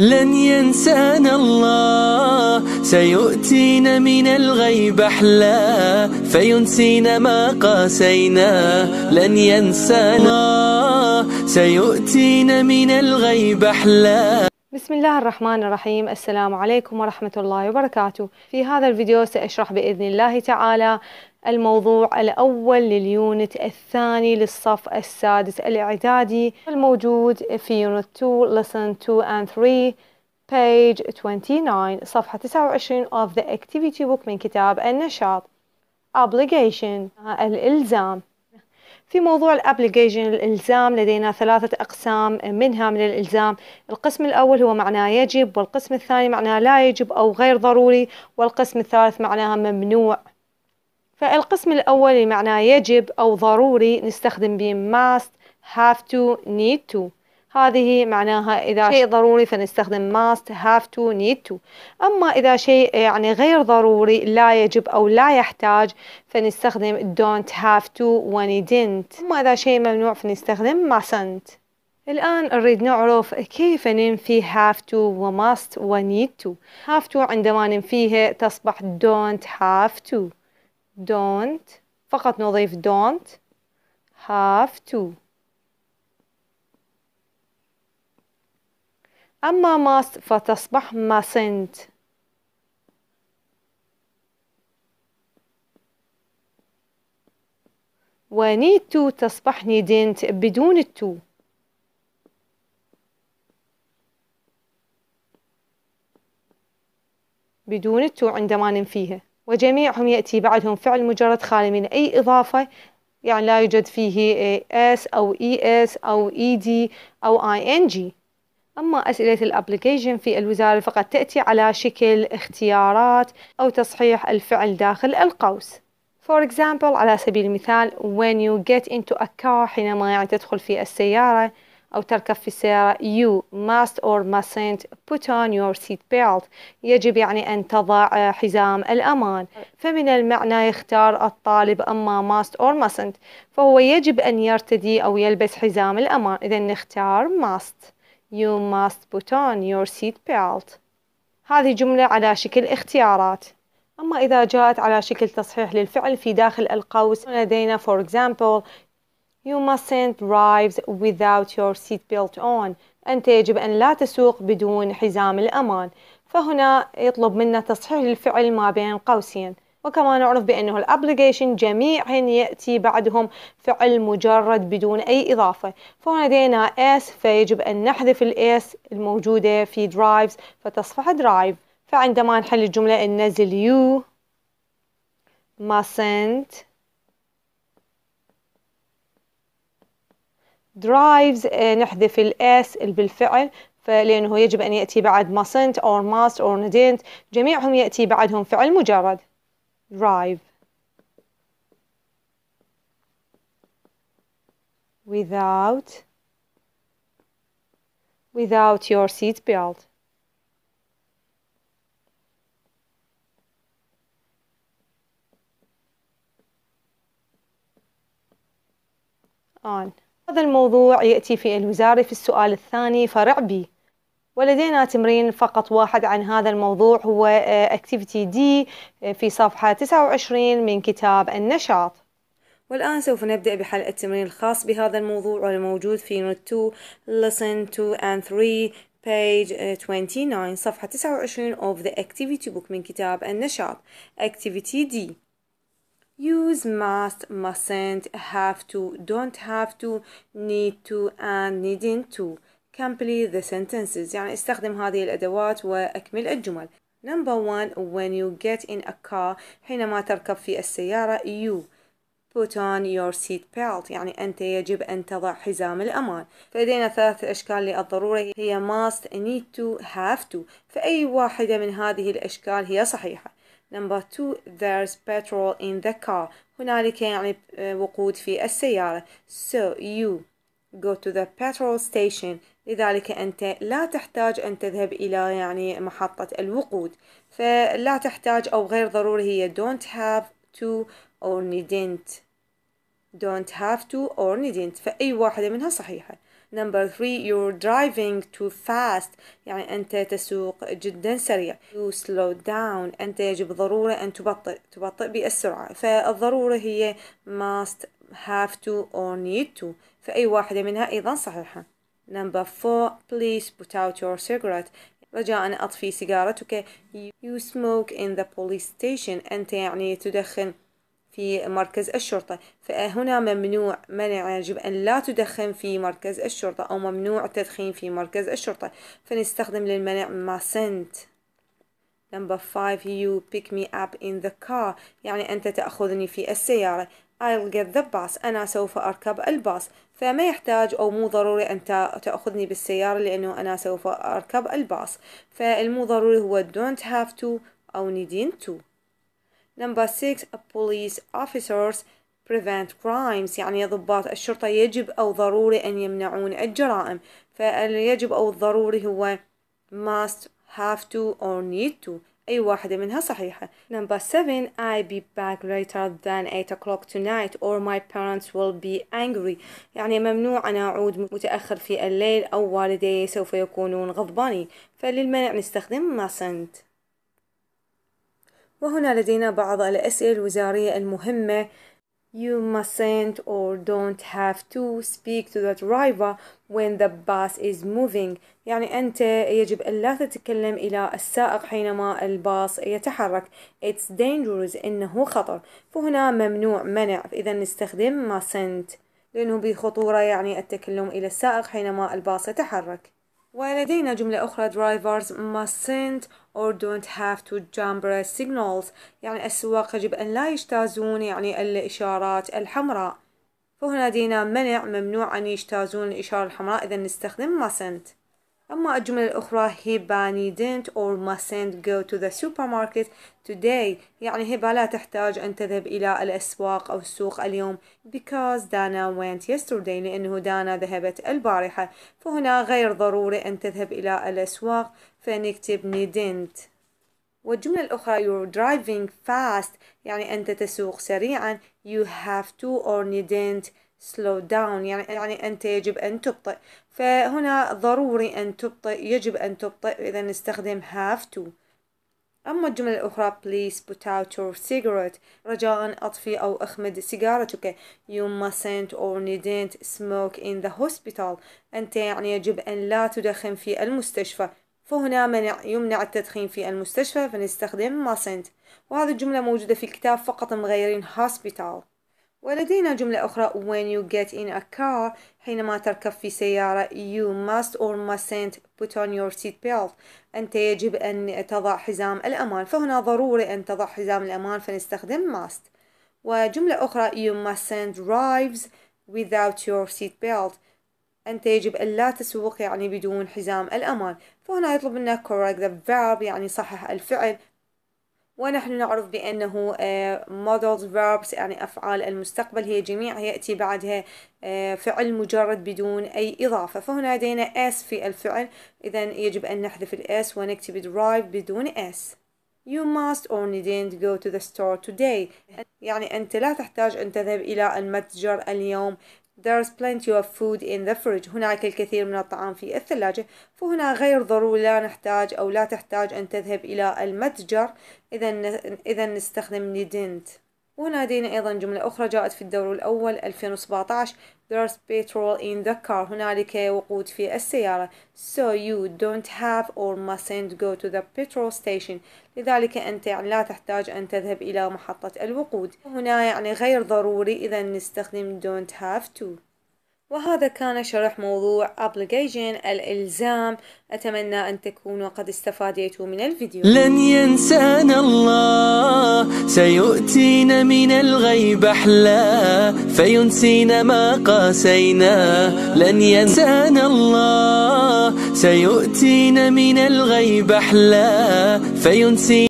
لن ينسانا الله سيؤتينا من الغيب أحلى فينسينا ما قاسينا لن ينسانا الله سيؤتينا من الغيب أحلى بسم الله الرحمن الرحيم السلام عليكم ورحمة الله وبركاته في هذا الفيديو سأشرح بإذن الله تعالى الموضوع الأول لليونت الثاني للصف السادس الإعدادي الموجود في يونت 2 lesson 2 and 3 page 29 صفحة 29 of the activity book من كتاب النشاط obligation الإلزام في موضوع الابليجيشن الالزام لدينا ثلاثه اقسام منها من الالزام القسم الاول هو معناه يجب والقسم الثاني معناه لا يجب او غير ضروري والقسم الثالث معناه ممنوع فالقسم الاول اللي معناه يجب او ضروري نستخدم به must have to need to هذه معناها إذا شيء ضروري فنستخدم must have to need to أما إذا شيء يعني غير ضروري لا يجب أو لا يحتاج فنستخدم don't have to و didn't أما إذا شيء ممنوع فنستخدم mustn't الآن نريد نعرف كيف ننفي have to و must و need to have to عندما ننفيها تصبح don't have to don't فقط نضيف don't have to أما ماست فتصبح ماسنت ونيد تو تصبح نيدنت بدون التو بدون التو عندما ننفيها وجميعهم يأتي بعدهم فعل مجرد خالي من أي إضافة يعني لا يوجد فيه إيه اس أو اس أو دي أو ing أما أسئلة الأبليكيشن في الوزارة فقد تأتي على شكل اختيارات أو تصحيح الفعل داخل القوس For example على سبيل المثال when you get into a car حينما يعني تدخل في السيارة أو تركب في السيارة you must or mustn't put on your seat belt يجب يعني أن تضع حزام الأمان فمن المعنى يختار الطالب أما must or mustn't فهو يجب أن يرتدي أو يلبس حزام الأمان إذا نختار must You must put on your seat belt. هذه جملة على شكل اختيارات أما إذا جاءت على شكل تصحيح للفعل في داخل القوس لدينا for example You mustn't drive without your seat belt on. أنت يجب أن لا تسوق بدون حزام الأمان. فهنا يطلب منا تصحيح الفعل ما بين قوسين. وكما نعرف بأنه الابليجيشن جميعهن يأتي بعدهم فعل مجرد بدون أي إضافة فهنا لدينا S فيجب أن نحذف الاس الموجودة في drives فتصبح drive فعندما نحل الجملة ننزل you mustn't drives آه، نحذف الاس اللي بالفعل فلأنه يجب أن يأتي بعد mustn't or must or didn't جميعهم يأتي بعدهم فعل مجرد drive without without your seat belt on هذا الموضوع يأتي في الوزارة في السؤال الثاني فرع بي ولدينا تمرين فقط واحد عن هذا الموضوع هو اكتيفيتي آه، دي آه، في صفحة 29 من كتاب النشاط والآن سوف نبدأ بحل التمرين الخاص بهذا الموضوع والموجود في Note 2 Lesson 2 and 3 page 29 آه، صفحة 29 of the activity book من كتاب النشاط activity D use must mustn't have to don't have to need to and needn't to complete the sentences يعني استخدم هذه الأدوات وأكمل الجمل number one when you get in a car حينما تركب في السيارة you put on your seat belt يعني أنت يجب أن تضع حزام الأمان فلدينا ثلاثة أشكال للضرورة هي must need to have to فأي واحدة من هذه الأشكال هي صحيحة number two there's petrol in the car هنالك يعني آه، وقود في السيارة so you go to the petrol station لذلك أنت لا تحتاج أن تذهب إلى يعني محطة الوقود فلا تحتاج أو غير ضروري هي don't have to or needn't don't have to or needn't فأي واحدة منها صحيحة number three you're driving too fast يعني أنت تسوق جدا سريع you slow down أنت يجب ضرورة أن تبطئ تبطئ بالسرعة فالضرورة هي must have to or need to فأي واحدة منها أيضا صحيحة Number four, please put out your cigarette. رجاء أطفي سيجارتك. You smoke in the police station. أنت يعني تدخن في مركز الشرطة فهنا ممنوع منع يجب أن لا تدخن في مركز الشرطة أو ممنوع التدخين في مركز الشرطة فنستخدم للمنع ما سنت Number five, you pick me up in the car يعني أنت تأخذني في السيارة I'll get the bus أنا سوف أركب الباص فما يحتاج أو مو ضروري أن تأخذني بالسيارة لأنه أنا سوف أركب الباص فالمو ضروري هو don't have to أو needing to number 6 police officers prevent crimes يعني ضباط الشرطة يجب أو ضروري أن يمنعون الجرائم فاليجب أو الضروري هو must have to or need to أي واحدة منها صحيحة number 7 I be back later than 8 o'clock tonight or my parents will be angry يعني ممنوع أنا أعود متأخر في الليل أو والدي سوف يكونون غضباني فللمنع نستخدم mustn't وهنا لدينا بعض الأسئلة الوزارية المهمة You mustn't or don't have to speak to the driver when the bus is moving يعني أنت يجب ألا تتكلم إلى السائق حينما الباص يتحرك It's dangerous إنه خطر فهنا ممنوع منع إذا نستخدم mustn't لأنه بخطورة يعني التكلم إلى السائق حينما الباص يتحرك ولدينا جملة أخرى drivers mustn't or don't have to jump red signals يعني السواق يجب أن لا يجتازون يعني الإشارات الحمراء فهنا دينا منع ممنوع أن يجتازون الإشارة الحمراء إذا نستخدم mustn't أما الجملة الأخرى هبة needn't or mustn't go to the supermarket today يعني هبة لا تحتاج أن تذهب إلى الأسواق أو السوق اليوم because Dana went yesterday لأنه دانا ذهبت البارحة فهنا غير ضروري أن تذهب إلى الأسواق فنكتب needn't والجملة الأخرى you're driving fast يعني أنت تسوق سريعا you have to or needn't سلو داون يعني يعني أنت يجب أن تبطئ فهنا ضروري أن تبطئ يجب أن تبطئ إذا نستخدم have to أما الجملة الأخرى please put out your cigarette رجاء أطفي أو أخمد سيجارتك you mustn't or needn't smoke in the hospital أنت يعني يجب أن لا تدخن في المستشفى فهنا منع يمنع التدخين في المستشفى فنستخدم mustn't وهذه الجملة موجودة في الكتاب فقط مغيرين hospital ولدينا جملة أخرى when you get in a car حينما تركب في سيارة you must or mustn't put on your seat belt أنت يجب أن تضع حزام الأمان فهنا ضروري أن تضع حزام الأمان فنستخدم must وجملة أخرى you mustn't drive without your seat belt أنت يجب أن لا تسوق يعني بدون حزام الأمان فهنا يطلب منا correct the verb يعني صحح الفعل ونحن نعرف بأنه آه، models verbs يعني أفعال المستقبل هي جميع يأتي بعدها آه، فعل مجرد بدون أي إضافة فهنا لدينا s في الفعل إذا يجب أن نحذف s ونكتب drive بدون s You must or needn't go to the store today يعني أنت لا تحتاج أن تذهب إلى المتجر اليوم There's plenty of food in the fridge هناك الكثير من الطعام في الثلاجة فهنا غير ضروري لا نحتاج أو لا تحتاج أن تذهب إلى المتجر إذا إذا نستخدم didn't وهنا لدينا أيضا جملة أخرى جاءت في الدور الأول 2017 There's petrol in the car هنالك وقود في السيارة So you don't have or mustn't go to the petrol station لذلك أنت يعني لا تحتاج أن تذهب إلى محطة الوقود هنا يعني غير ضروري إذا نستخدم don't have to وهذا كان شرح موضوع obligation الإلزام أتمنى أن تكونوا قد استفاديتوا من الفيديو لن ينسانا الله سيؤتينا من الغيب أحلى فينسينا ما قاسينا لن ينسانا الله سيؤتينا من الغيب أحلى فينسينا